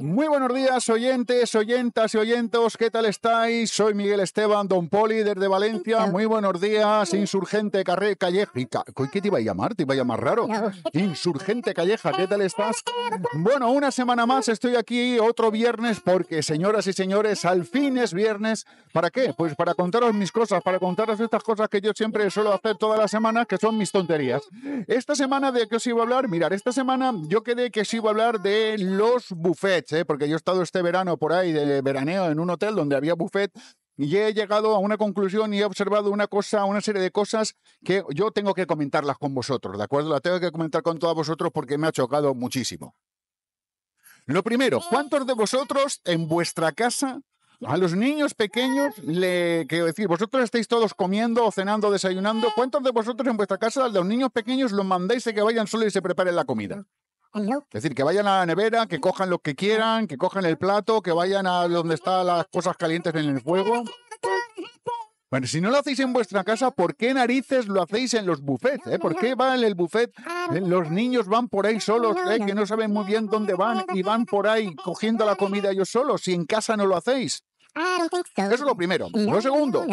Muy buenos días, oyentes, oyentas y oyentos. ¿Qué tal estáis? Soy Miguel Esteban, Don Poli, desde Valencia. Muy buenos días, insurgente calleja. ¿Qué te iba a llamar? Te iba a llamar raro. Insurgente calleja, ¿qué tal estás? Bueno, una semana más estoy aquí, otro viernes, porque señoras y señores, al fin es viernes. ¿Para qué? Pues para contaros mis cosas, para contaros estas cosas que yo siempre suelo hacer todas las semanas, que son mis tonterías. Esta semana, ¿de qué os iba a hablar? Mirar, esta semana yo quedé que os iba a hablar de los buffets, ¿eh? porque yo he estado este verano por ahí de veraneo en un hotel donde había buffet y he llegado a una conclusión y he observado una cosa, una serie de cosas que yo tengo que comentarlas con vosotros, ¿de acuerdo? La tengo que comentar con todos vosotros porque me ha chocado muchísimo. Lo primero, ¿cuántos de vosotros en vuestra casa a los niños pequeños, le quiero decir, vosotros estáis todos comiendo, cenando, desayunando. ¿Cuántos de vosotros en vuestra casa a los niños pequeños los mandáis a que vayan solos y se preparen la comida? Es decir, que vayan a la nevera, que cojan lo que quieran, que cojan el plato, que vayan a donde están las cosas calientes en el fuego. Bueno, si no lo hacéis en vuestra casa, ¿por qué narices lo hacéis en los buffets? Eh? ¿Por qué van en el buffet? Eh, los niños van por ahí solos, eh, que no saben muy bien dónde van y van por ahí cogiendo la comida ellos solos, si en casa no lo hacéis. Eso es lo primero. lo segundo.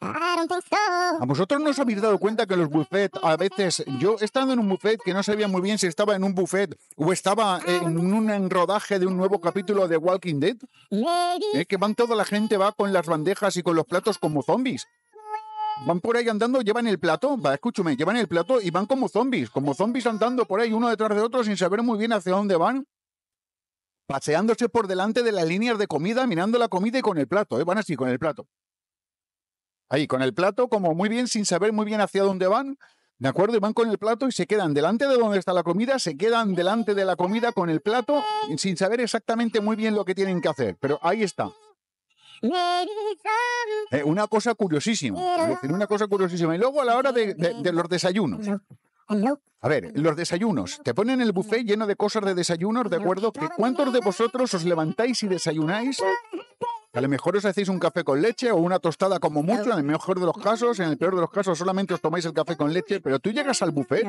A vosotros no os habéis dado cuenta que los buffets, a veces, yo estando en un buffet que no sabía muy bien si estaba en un buffet o estaba eh, en un rodaje de un nuevo capítulo de Walking Dead. Es eh, Que van toda la gente, va con las bandejas y con los platos como zombies van por ahí andando, llevan el plato, va, escúchame, llevan el plato y van como zombies, como zombies andando por ahí uno detrás de otro sin saber muy bien hacia dónde van paseándose por delante de las líneas de comida, mirando la comida y con el plato, ¿eh? van así, con el plato. Ahí, con el plato, como muy bien, sin saber muy bien hacia dónde van, ¿de acuerdo? Y van con el plato y se quedan delante de donde está la comida, se quedan delante de la comida con el plato, sin saber exactamente muy bien lo que tienen que hacer, pero ahí está. Eh, una cosa curiosísima, una cosa curiosísima. Y luego a la hora de los desayunos. A ver, los desayunos. Te ponen el buffet lleno de cosas de desayunos, ¿de acuerdo? ¿Que ¿Cuántos de vosotros os levantáis y desayunáis? A lo mejor os hacéis un café con leche o una tostada como mucho, en el mejor de los casos, en el peor de los casos solamente os tomáis el café con leche, pero tú llegas al buffet,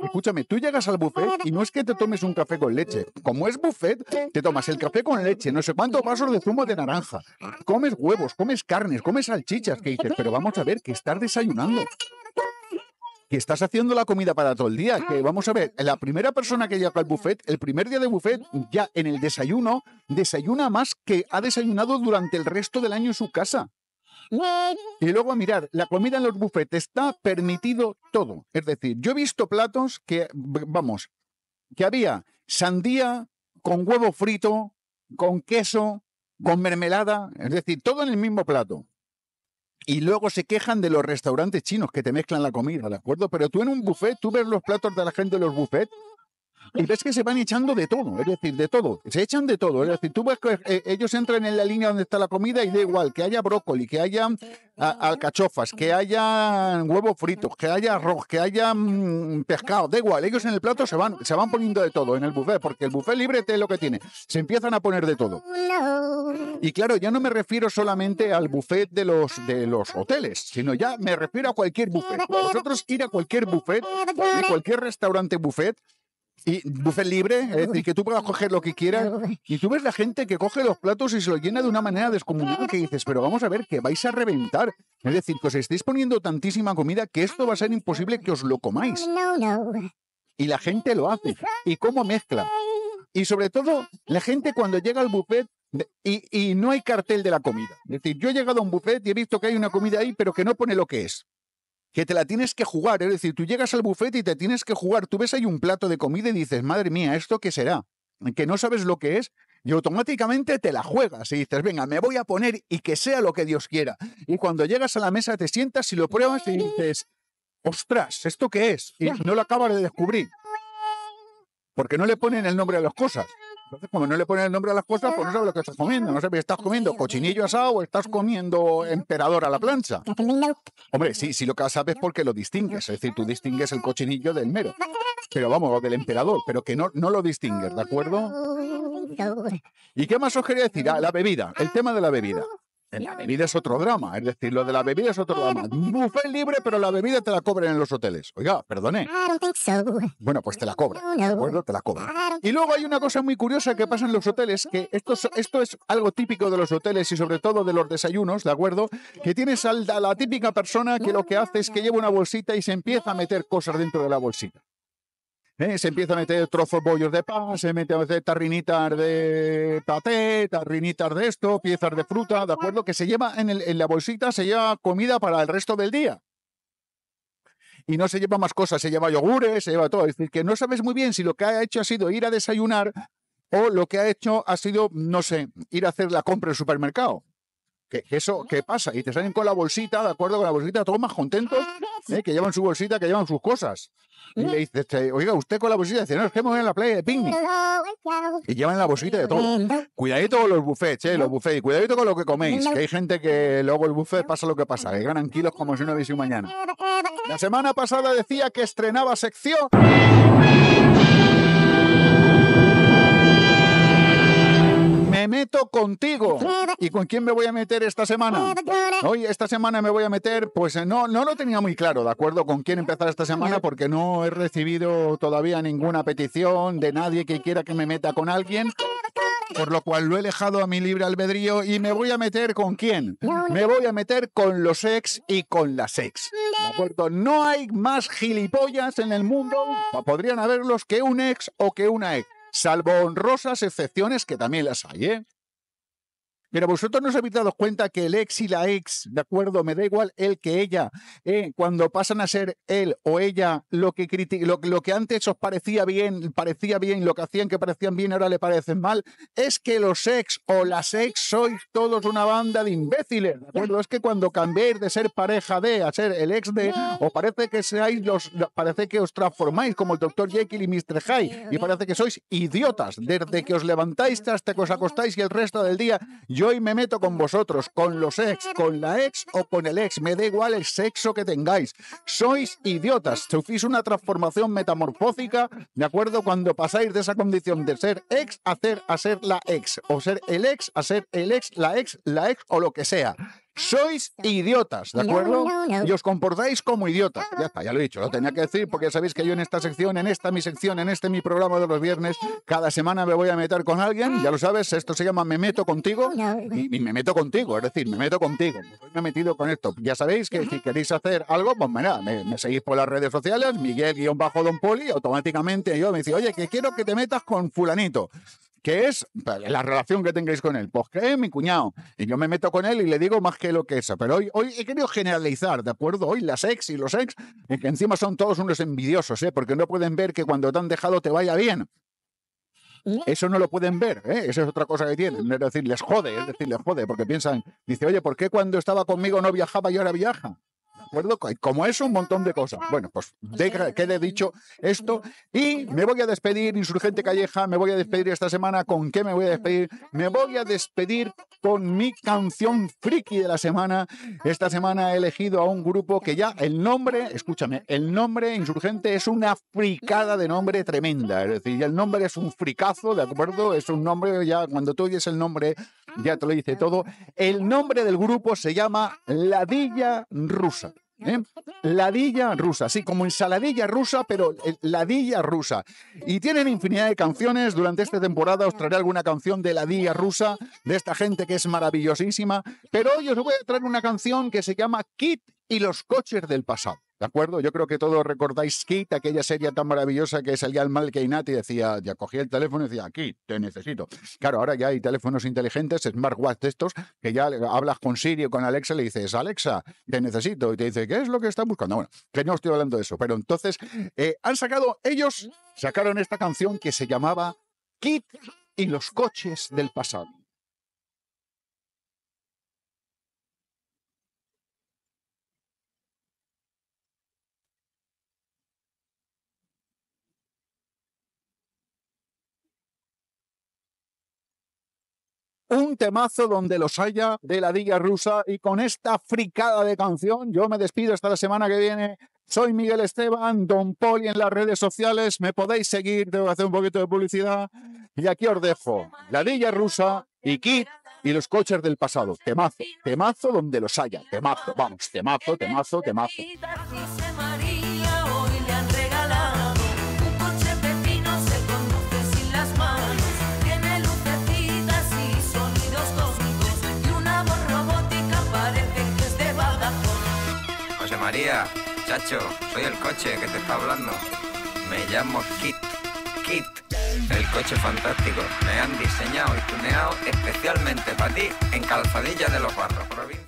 escúchame, tú llegas al buffet y no es que te tomes un café con leche, como es buffet, te tomas el café con leche, no sé cuántos vasos de zumo de naranja, comes huevos, comes carnes, comes salchichas, que dices, pero vamos a ver, que estás desayunando que estás haciendo la comida para todo el día. Que ah. vamos a ver, la primera persona que llega al buffet, el primer día de buffet, ya en el desayuno, desayuna más que ha desayunado durante el resto del año en su casa. Y luego mirar, la comida en los buffets está permitido todo. Es decir, yo he visto platos que, vamos, que había sandía con huevo frito, con queso, con mermelada, es decir, todo en el mismo plato y luego se quejan de los restaurantes chinos que te mezclan la comida, ¿de acuerdo? Pero tú en un buffet, tú ves los platos de la gente de los buffets y ves que se van echando de todo, es decir, de todo, se echan de todo, es decir, tú ves que eh, ellos entran en la línea donde está la comida y da igual, que haya brócoli, que haya alcachofas, que haya huevos fritos, que haya arroz, que haya mm, pescado, da igual, ellos en el plato se van, se van poniendo de todo en el buffet, porque el buffet libre te es lo que tiene, se empiezan a poner de todo. Y claro, ya no me refiero solamente al buffet de los, de los hoteles, sino ya me refiero a cualquier buffet. Vosotros ir a cualquier buffet, a cualquier restaurante buffet, y buffet libre, es decir, que tú puedas coger lo que quieras. Y tú ves la gente que coge los platos y se lo llena de una manera descomunal que dices, pero vamos a ver, que vais a reventar. Es decir, que os estáis poniendo tantísima comida que esto va a ser imposible que os lo comáis. Y la gente lo hace. ¿Y cómo mezcla? Y sobre todo, la gente cuando llega al buffet y, y no hay cartel de la comida. Es decir, yo he llegado a un buffet y he visto que hay una comida ahí, pero que no pone lo que es que te la tienes que jugar. Es decir, tú llegas al bufete y te tienes que jugar. Tú ves ahí un plato de comida y dices, madre mía, ¿esto qué será? Que no sabes lo que es y automáticamente te la juegas y dices, venga, me voy a poner y que sea lo que Dios quiera. Y cuando llegas a la mesa te sientas y lo pruebas y dices, ostras, ¿esto qué es? Y no lo acabas de descubrir porque no le ponen el nombre a las cosas. Entonces, como no le ponen el nombre a las cosas, pues no sabes lo que estás comiendo. No sabes si estás comiendo cochinillo asado o estás comiendo emperador a la plancha. Hombre, sí, sí lo que sabes porque lo distingues. Es decir, tú distingues el cochinillo del mero. Pero vamos, del emperador, pero que no, no lo distingues, ¿de acuerdo? ¿Y qué más os quería decir? Ah, la bebida, el tema de la bebida la bebida es otro drama, es decir, lo de la bebida es otro drama. Buffet libre, pero la bebida te la cobran en los hoteles. Oiga, perdone. Bueno, pues te la cobra, ¿de acuerdo? Te la cobran. Y luego hay una cosa muy curiosa que pasa en los hoteles, que esto, es algo típico de los hoteles y sobre todo de los desayunos, ¿de acuerdo? Que tienes a la típica persona que lo que hace es que lleva una bolsita y se empieza a meter cosas dentro de la bolsita. ¿Eh? se empieza a meter trozos bollos de pan, se mete a veces tarrinitas de paté, tarrinitas de esto, piezas de fruta, ¿de acuerdo? Que se lleva en, la bolsita, se lleva comida para el resto del día y no se lleva más cosas, se lleva yogures, se lleva todo. Es decir, que no sabes muy bien si lo que ha hecho ha sido ir a desayunar o lo que ha hecho ha sido, no sé, ir a hacer la compra en el supermercado. Que, eso, ¿qué pasa? Y te salen con la bolsita, ¿de acuerdo? Con la bolsita, todos más contentos, ¿Eh? que llevan su bolsita, que llevan sus cosas. Y le mm. dice, este, oiga, usted con la bolsita, dice, no, es que hemos a la playa de picnic. Y llevan la bolsita de todo. Cuidadito con los buffets, ¿eh? los buffets, cuidadito con lo que coméis, que hay gente que luego el buffet pasa lo que pasa, que ganan kilos como si no hubiese un mañana. La semana pasada decía que estrenaba sección. meto contigo. ¿Y con quién me voy a meter esta semana? Hoy, esta semana me voy a meter, pues eh, no, no lo tenía muy claro, ¿de acuerdo? Con quién empezar esta semana, porque no he recibido todavía ninguna petición de nadie que quiera que me meta con alguien por lo cual lo he dejado a mi libre albedrío y me voy a meter con quién. Me voy a meter con los ex y con las ex. ¿De acuerdo? No hay más gilipollas en el mundo, podrían haberlos, que un ex o que una ex salvo honrosas excepciones que también las hay, ¿eh? Pero vosotros no os habéis dado cuenta que el ex y la ex, ¿de acuerdo? Me da igual él que ella. Eh, cuando pasan a ser él o ella, lo que, lo, que antes os parecía bien, parecía bien, lo que hacían que parecían bien, ahora le parecen mal, es que los ex o las ex sois todos una banda de imbéciles, ¿de acuerdo? Es que cuando cambiéis de ser pareja de a ser el ex de, os parece que seáis los, parece que os transformáis como el doctor Jekyll y Mr. Hyde, y parece que sois idiotas desde que os levantáis hasta que os acostáis y el resto del día. Yo hoy me meto con vosotros, con los ex, con la ex o con el ex, me da igual el sexo que tengáis. Sois idiotas, sufís una transformación metamorfósica, ¿de acuerdo? Cuando pasáis de esa condición de ser ex a ser, a ser la ex, o ser el ex a ser el ex, la ex, la ex o lo que sea. Sois idiotas, ¿de acuerdo? Y os comportáis como idiotas. Ya está, ya lo he dicho, lo tenía que decir porque sabéis que yo en esta sección, en esta mi sección, en este mi programa de los viernes, cada semana me voy a meter con alguien, ya lo sabes, esto se llama Me meto contigo y, me meto contigo, es decir, me meto contigo. Me he metido con esto. Ya sabéis que si queréis hacer algo, pues nada, me, seguís por las redes sociales, Miguel-Don Poli, automáticamente yo me dice, oye, que quiero que te metas con fulanito que es pues, la relación que tengáis con él. Pues qué, eh, mi cuñado. Y yo me meto con él y le digo más que lo que eso. Pero hoy, hoy he querido generalizar, ¿de acuerdo? Hoy las ex y los ex, eh, que encima son todos unos envidiosos, ¿eh? porque no pueden ver que cuando te han dejado te vaya bien. Eso no lo pueden ver, ¿eh? esa es otra cosa que tienen. Es decir, les jode, es decir, les jode, porque piensan, dice, oye, ¿por qué cuando estaba conmigo no viajaba y ahora viaja? acuerdo? Como es un montón de cosas. Bueno, pues de, he dicho esto. Y me voy a despedir, Insurgente Calleja, me voy a despedir esta semana. ¿Con qué me voy a despedir? Me voy a despedir con mi canción friki de la semana. Esta semana he elegido a un grupo que ya el nombre, escúchame, el nombre Insurgente es una fricada de nombre tremenda. Es decir, el nombre es un fricazo, ¿de acuerdo? Es un nombre, ya cuando tú oyes el nombre, ya te lo dice todo. El nombre del grupo se llama Ladilla Rusa. ¿eh? Ladilla rusa, sí, como ensaladilla rusa, pero eh, ladilla rusa. Y tienen infinidad de canciones. Durante esta temporada os traeré alguna canción de ladilla rusa, de esta gente que es maravillosísima. Pero hoy os voy a traer una canción que se llama Kit y los coches del pasado. ¿De acuerdo? Yo creo que todos recordáis Kit, aquella serie tan maravillosa que salía el mal que y decía, ya cogía el teléfono y decía, Kit, te necesito. Claro, ahora ya hay teléfonos inteligentes, smartwatch estos, que ya hablas con Siri o con Alexa y le dices, Alexa, te necesito. Y te dice, ¿qué es lo que estás buscando? Bueno, que no estoy hablando de eso. Pero entonces, eh, han sacado, ellos sacaron esta canción que se llamaba Kit y los coches del pasado. un temazo donde los haya de la Dilla rusa. Y con esta fricada de canción, yo me despido hasta la semana que viene. Soy Miguel Esteban, Don Poli en las redes sociales. Me podéis seguir, tengo que hacer un poquito de publicidad. Y aquí os dejo la Dilla rusa y Kit y los coches del pasado. Temazo, temazo donde los haya. Temazo, vamos, temazo, temazo, temazo. chacho, soy el coche que te está hablando. Me llamo Kit, Kit, el coche fantástico. Me han diseñado y tuneado especialmente para ti en Calzadilla de los Barros.